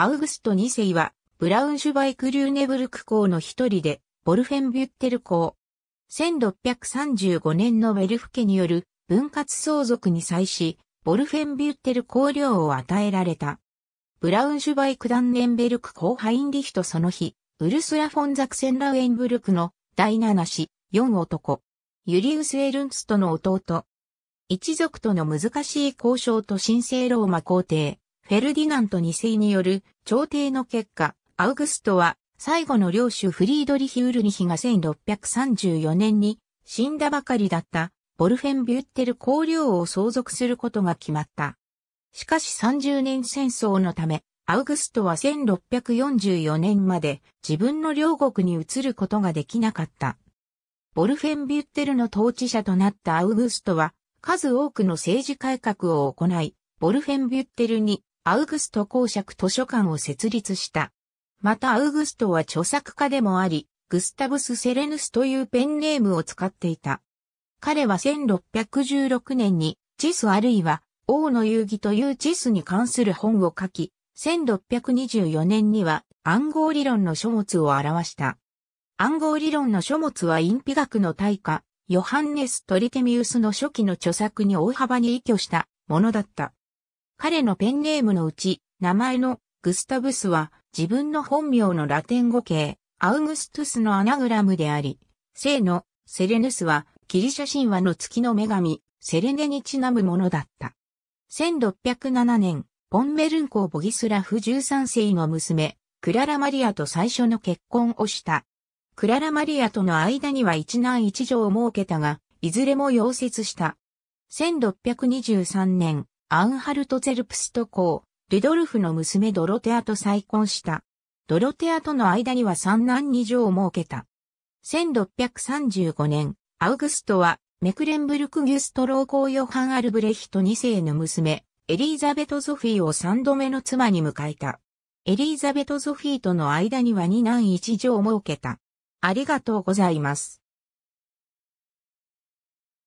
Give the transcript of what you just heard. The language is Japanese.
アウグスト2世は、ブラウンシュバイク・リューネブルク校の一人で、ボルフェンビュッテル校。1635年のウェルフ家による分割相続に際し、ボルフェンビュッテル公領を与えられた。ブラウンシュバイク・ダンネンベルク公ハインリヒトその日、ウルスラ・フォンザクセン・ラウエンブルクの第七子、四男。ユリウス・エルンツとの弟。一族との難しい交渉と神聖ローマ皇帝、フェルディナント2世による朝廷の結果、アウグストは最後の領主フリードリヒ・ウルニヒが1634年に死んだばかりだったボルフェン・ビュッテル公領を相続することが決まった。しかし30年戦争のため、アウグストは1644年まで自分の領国に移ることができなかった。ボルフェン・ビュッテルの統治者となったアウグストは、数多くの政治改革を行い、ボルフェンビュッテルにアウグスト公爵図書館を設立した。またアウグストは著作家でもあり、グスタブス・セレヌスというペンネームを使っていた。彼は1616年にチスあるいは王の遊戯というチスに関する本を書き、1624年には暗号理論の書物を表した。暗号理論の書物は隠蔽学の大家、ヨハンネス・トリテミウスの初期の著作に大幅に依拠したものだった。彼のペンネームのうち、名前のグスタブスは自分の本名のラテン語形、アウグストゥスのアナグラムであり、聖のセレヌスはギリシャ神話の月の女神、セレネにちなむものだった。1607年、ポンメルン公ボギスラフ13世の娘、クララマリアと最初の結婚をした。クララマリアとの間には一男一女を設けたが、いずれも溶接した。1623年、アンハルト・ゼルプスト公、ルドルフの娘ドロテアと再婚した。ドロテアとの間には三男二女を設けた。1635年、アウグストは、メクレンブルク・ギュストロー公ヨハン・アルブレヒト二世の娘、エリーザベト・ゾフィーを三度目の妻に迎えた。エリーザベト・ゾフィーとの間には二男一女を設けた。ありがとうございます。